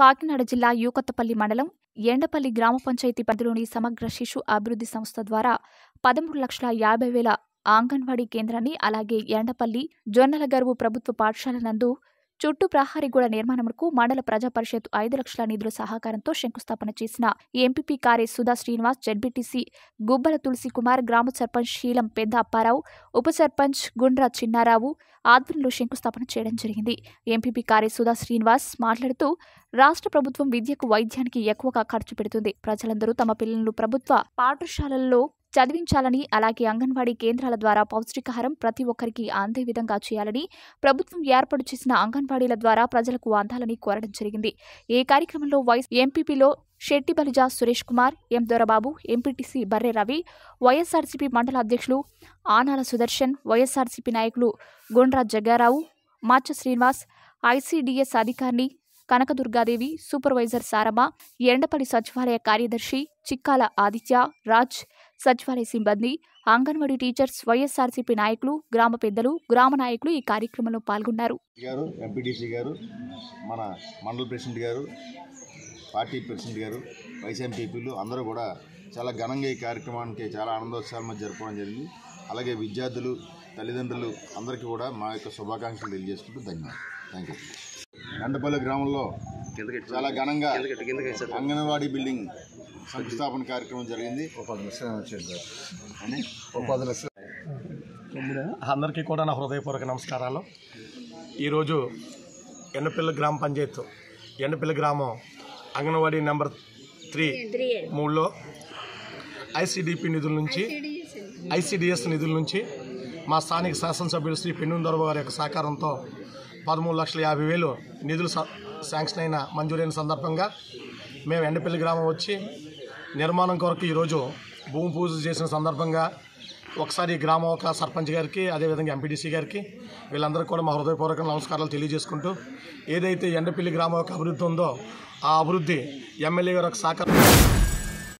కాకినాడ జిల్లా యూకత్తపల్లి మండలం ఎండపల్లి గ్రామ పంచాయతీ పరిధిలోని సమగ్ర శిశు అభివృద్ధి సంస్థ ద్వారా పదమూడు లక్షల యాభై వేల ఆంగన్వాడీ కేంద్రాన్ని అలాగే ఎండపల్లి జొన్నలగరువు ప్రభుత్వ పాఠశాల నందు చుట్టూ ప్రహారీగూడ నిర్మాణంకు మండల ప్రజా పరిషత్ ఐదు లక్షల నిధుల సహకారంతో శంకుస్థాపన చేసిన ఎంపీపీ కార్య సుధా శ్రీనివాస్ జడ్బీటీసీ గుబ్బల తులసి కుమార్ గ్రామ సర్పంచ్ శీలం పెద్ద అప్పారావు ఉప సర్పంచ్ గుండ్రా చిన్నారావు ఆధ్వర్యంలో శంకుస్థాపన చేయడం జరిగింది ఎంపీపీ కార్య సుధా శ్రీనివాస్ మాట్లాడుతూ రాష్ట్ర ప్రభుత్వం విద్యకు వైద్యానికి ఎక్కువగా ఖర్చు పెడుతుంది ప్రజలందరూ తమ పిల్లలను ప్రభుత్వ పాఠశాలల్లో చదివించాలని అలాగే అంగన్వాడీ కేంద్రాల ద్వారా పౌష్టికాహారం ప్రతి ఒక్కరికి అందే విధంగా చేయాలని ప్రభుత్వం ఏర్పాటు చేసిన అంగన్వాడీల ద్వారా ప్రజలకు అందాలని కోరడం జరిగింది ఈ కార్యక్రమంలో వైస్ ఎంపీపీలో Shetty Balija Suresh Kumar M Dorababu MPTC Barre Ravi YSRCP మండల అధ్యక్షులు ఆనాల సుదర్శన్ వైఎస్ఆర్సీపీ నాయకులు గుండ్రా జగ్గారావు మాచ శ్రీనివాస్ ఐసీడీఎస్ అధికారిని కనకదుర్గాదేవి సూపర్వైజర్ సారమ్మ ఎండపల్లి సచివాలయ కార్యదర్శి చిక్కాల ఆదిత్య రాజ్ సచివాలయ సిబ్బంది అంగన్వాడీ టీచర్స్ వైఎస్ఆర్సీపీ నాయకులు గ్రామ పెద్దలు గ్రామ నాయకులు ఈ కార్యక్రమంలో పాల్గొన్నారు గారు ఎంపీటీసీ గారు మన మండల ప్రెసిడెంట్ గారు పార్టీ ప్రెసిడెంట్ గారు వైస్ అందరూ కూడా చాలా ఘనంగా ఈ కార్యక్రమానికి చాలా ఆనందోత్సాహాల మధ్య జరపడం జరిగింది అలాగే విద్యార్థులు తల్లిదండ్రులు అందరికీ కూడా మా యొక్క శుభాకాంక్షలు తెలియజేసుకుంటూ ధన్యవాదాలు థ్యాంక్ యూ నండపల్లి గ్రామంలో చాలా ఘనంగా అంగన్వాడీ బిల్డింగ్ శంకుస్థాపన కార్యక్రమం జరిగింది అందరికీ కూడా నా హృదయపూర్వక నమస్కారాలు ఈరోజు ఎన్నపిల్ల గ్రామ పంచాయత్ ఎండపిల్ల గ్రామం అంగన్వాడీ నెంబర్ త్రీ మూడులో ఐసీడీపీ నిధుల నుంచి ఐసీడిఎస్ నిధుల నుంచి మా స్థానిక శాసనసభ్యులు శ్రీ పెన్నుందొరబాబు గారి యొక్క సహకారంతో పదమూడు లక్షల యాభై వేలు నిధులు శాంక్షన్ అయిన మంజూరైన సందర్భంగా మేము ఎండపల్లి గ్రామం వచ్చి నిర్మాణం కొరకు ఈరోజు భూమి పూజ చేసిన సందర్భంగా ఒకసారి గ్రామ ఒక సర్పంచ్ గారికి అదేవిధంగా ఎంపీడీసీ గారికి వీళ్ళందరికీ కూడా మా హృదయపూర్వక నమస్కారాలు తెలియజేసుకుంటూ ఏదైతే ఎండపల్లి గ్రామం యొక్క అభివృద్ధి ఉందో ఆ అభివృద్ధి ఎమ్మెల్యే గారు ఒక సహకారం